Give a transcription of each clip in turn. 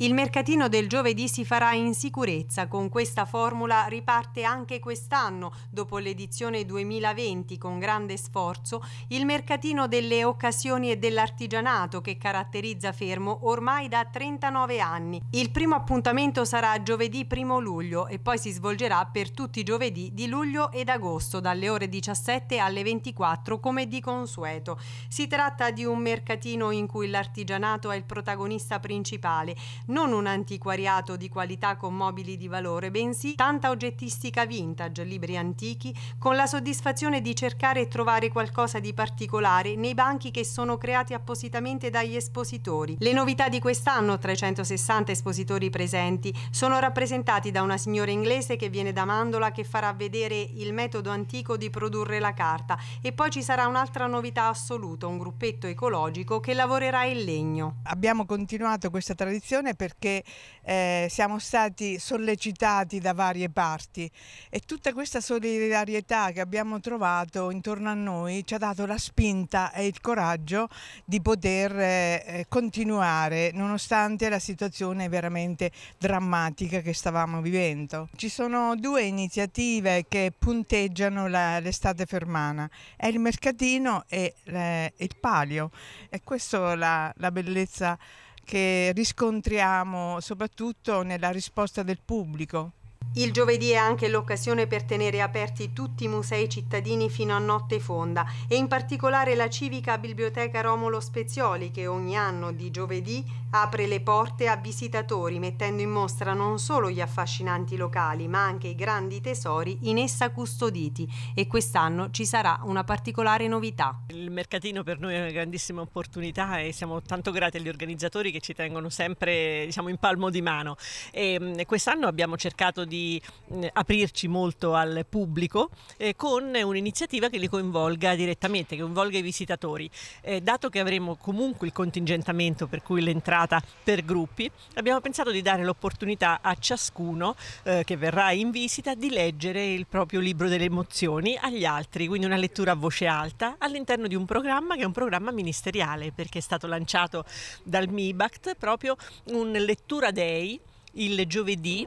Il mercatino del giovedì si farà in sicurezza, con questa formula riparte anche quest'anno, dopo l'edizione 2020 con grande sforzo, il mercatino delle occasioni e dell'artigianato che caratterizza Fermo ormai da 39 anni. Il primo appuntamento sarà giovedì 1 luglio e poi si svolgerà per tutti i giovedì di luglio ed agosto dalle ore 17 alle 24 come di consueto. Si tratta di un mercatino in cui l'artigianato è il protagonista principale non un antiquariato di qualità con mobili di valore, bensì tanta oggettistica vintage, libri antichi, con la soddisfazione di cercare e trovare qualcosa di particolare nei banchi che sono creati appositamente dagli espositori. Le novità di quest'anno, 360 espositori presenti, sono rappresentati da una signora inglese che viene da Mandola che farà vedere il metodo antico di produrre la carta e poi ci sarà un'altra novità assoluta, un gruppetto ecologico che lavorerà in legno. Abbiamo continuato questa tradizione perché eh, siamo stati sollecitati da varie parti e tutta questa solidarietà che abbiamo trovato intorno a noi ci ha dato la spinta e il coraggio di poter eh, eh continuare nonostante la situazione veramente drammatica che stavamo vivendo. Ci sono due iniziative che punteggiano l'estate fermana, è il mercatino e eh, il palio e questa è la, la bellezza che riscontriamo soprattutto nella risposta del pubblico. Il giovedì è anche l'occasione per tenere aperti tutti i musei cittadini fino a notte fonda e in particolare la civica biblioteca Romolo Spezioli che ogni anno di giovedì apre le porte a visitatori mettendo in mostra non solo gli affascinanti locali ma anche i grandi tesori in essa custoditi e quest'anno ci sarà una particolare novità. Il mercatino per noi è una grandissima opportunità e siamo tanto grati agli organizzatori che ci tengono sempre diciamo, in palmo di mano ehm, e quest'anno abbiamo cercato di di eh, aprirci molto al pubblico eh, con un'iniziativa che li coinvolga direttamente, che coinvolga i visitatori. Eh, dato che avremo comunque il contingentamento per cui l'entrata per gruppi, abbiamo pensato di dare l'opportunità a ciascuno eh, che verrà in visita di leggere il proprio libro delle emozioni agli altri, quindi una lettura a voce alta all'interno di un programma che è un programma ministeriale perché è stato lanciato dal MIBACT proprio un lettura day il giovedì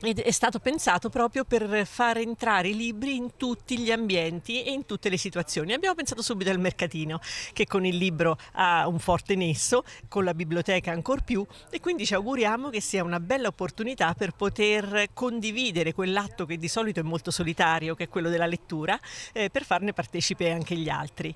ed è stato pensato proprio per far entrare i libri in tutti gli ambienti e in tutte le situazioni. Abbiamo pensato subito al mercatino che con il libro ha un forte nesso, con la biblioteca ancor più e quindi ci auguriamo che sia una bella opportunità per poter condividere quell'atto che di solito è molto solitario, che è quello della lettura, eh, per farne partecipe anche gli altri.